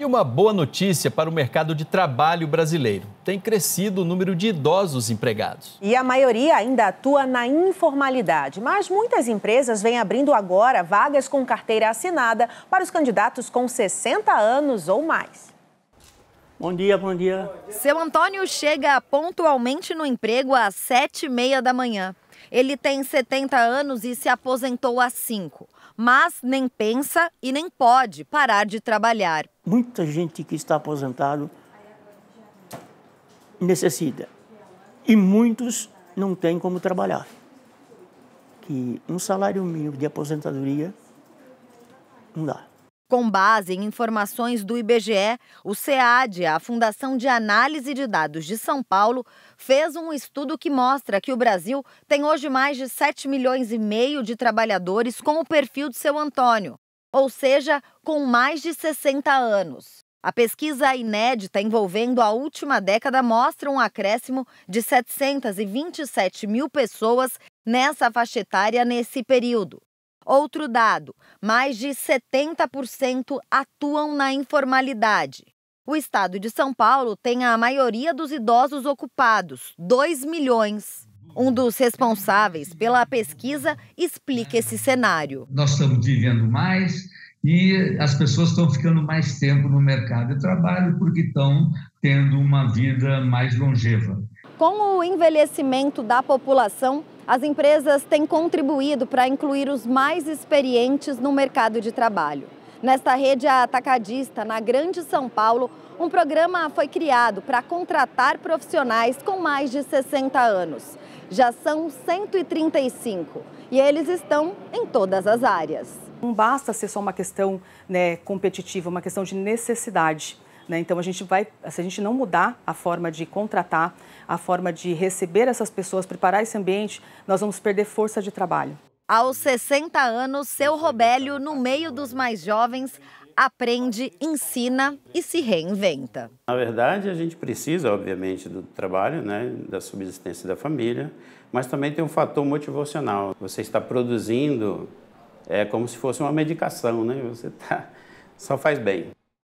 E uma boa notícia para o mercado de trabalho brasileiro: tem crescido o número de idosos empregados. E a maioria ainda atua na informalidade, mas muitas empresas vêm abrindo agora vagas com carteira assinada para os candidatos com 60 anos ou mais. Bom dia, bom dia. Seu Antônio chega pontualmente no emprego às sete e meia da manhã. Ele tem 70 anos e se aposentou há 5 mas nem pensa e nem pode parar de trabalhar. Muita gente que está aposentado necessita e muitos não têm como trabalhar. Que um salário mínimo de aposentadoria não dá. Com base em informações do IBGE, o SEAD, a Fundação de Análise de Dados de São Paulo, fez um estudo que mostra que o Brasil tem hoje mais de 7 milhões e meio de trabalhadores com o perfil de seu Antônio, ou seja, com mais de 60 anos. A pesquisa inédita envolvendo a última década mostra um acréscimo de 727 mil pessoas nessa faixa etária nesse período. Outro dado: mais de 70% atuam na informalidade. O estado de São Paulo tem a maioria dos idosos ocupados, 2 milhões. Um dos responsáveis pela pesquisa explica esse cenário. Nós estamos vivendo mais e as pessoas estão ficando mais tempo no mercado de trabalho porque estão tendo uma vida mais longeva. Com o envelhecimento da população, as empresas têm contribuído para incluir os mais experientes no mercado de trabalho. Nesta rede atacadista, na Grande São Paulo, um programa foi criado para contratar profissionais com mais de 60 anos. Já são 135 e eles estão em todas as áreas. Não basta ser só uma questão né, competitiva, uma questão de necessidade. Né? Então, a gente vai, se a gente não mudar a forma de contratar, a forma de receber essas pessoas, preparar esse ambiente, nós vamos perder força de trabalho. Aos 60 anos, seu Robélio, no meio dos mais jovens, aprende, ensina e se reinventa. Na verdade, a gente precisa, obviamente, do trabalho, né, da subsistência da família, mas também tem um fator motivacional. Você está produzindo, é como se fosse uma medicação, né? Você tá, só faz bem.